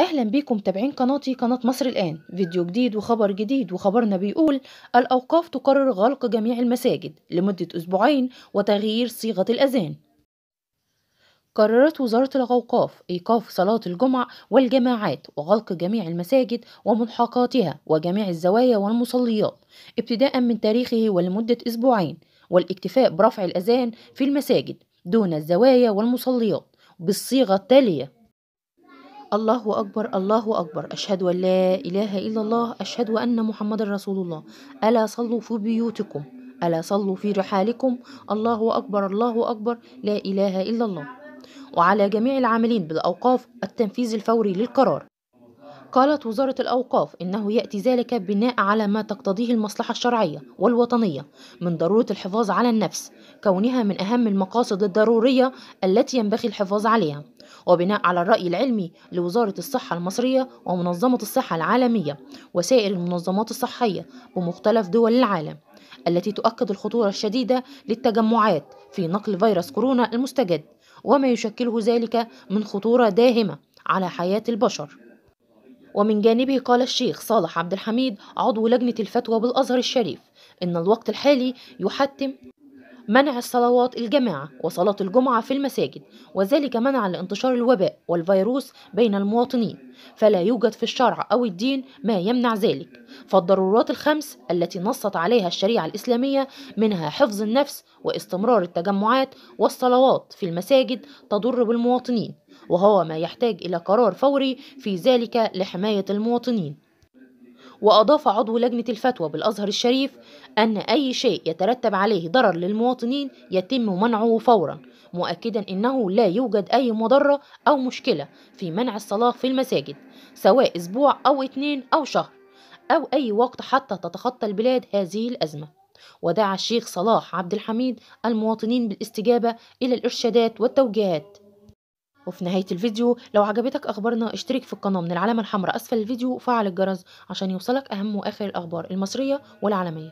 اهلا بيكم متابعين قناتي قناة مصر الان فيديو جديد وخبر جديد وخبرنا بيقول الاوقاف تقرر غلق جميع المساجد لمدة اسبوعين وتغيير صيغة الاذان قررت وزارة الأوقاف إيقاف صلاة الجمعة والجماعات وغلق جميع المساجد وملحقاتها وجميع الزوايا والمصليات ابتداء من تاريخه ولمدة أسبوعين والاكتفاء برفع الأذان في المساجد دون الزوايا والمصليات بالصيغة التالية الله أكبر الله أكبر أشهد أن لا إله إلا الله أشهد أن محمد رسول الله ألا صلوا في بيوتكم ألا صلوا في رحالكم الله أكبر الله أكبر لا إله إلا الله وعلى جميع العاملين بالأوقاف التنفيذ الفوري للقرار قالت وزارة الأوقاف إنه يأتي ذلك بناء على ما تقتضيه المصلحة الشرعية والوطنية من ضرورة الحفاظ على النفس كونها من أهم المقاصد الضرورية التي ينبغي الحفاظ عليها وبناء على الرأي العلمي لوزارة الصحة المصرية ومنظمة الصحة العالمية وسائر المنظمات الصحية بمختلف دول العالم التي تؤكد الخطورة الشديدة للتجمعات في نقل فيروس كورونا المستجد وما يشكله ذلك من خطورة داهمة على حياة البشر ومن جانبه قال الشيخ صالح عبد الحميد عضو لجنة الفتوى بالأزهر الشريف إن الوقت الحالي يحتم منع الصلوات الجماعة وصلاة الجمعة في المساجد وذلك منعا لانتشار الوباء والفيروس بين المواطنين فلا يوجد في الشرع أو الدين ما يمنع ذلك فالضرورات الخمس التي نصت عليها الشريعة الإسلامية منها حفظ النفس واستمرار التجمعات والصلوات في المساجد تضر بالمواطنين وهو ما يحتاج إلى قرار فوري في ذلك لحماية المواطنين وأضاف عضو لجنة الفتوى بالأزهر الشريف أن أي شيء يترتب عليه ضرر للمواطنين يتم منعه فورا مؤكدا أنه لا يوجد أي مضرة أو مشكلة في منع الصلاة في المساجد سواء أسبوع أو اتنين أو شهر أو أي وقت حتى تتخطى البلاد هذه الأزمة ودعا الشيخ صلاح عبد الحميد المواطنين بالاستجابة إلى الإرشادات والتوجيهات وفي نهاية الفيديو لو عجبتك أخبارنا اشترك في القناة من العلامة الحمراء أسفل الفيديو وفعل الجرس عشان يوصلك أهم وآخر الأخبار المصرية والعالمية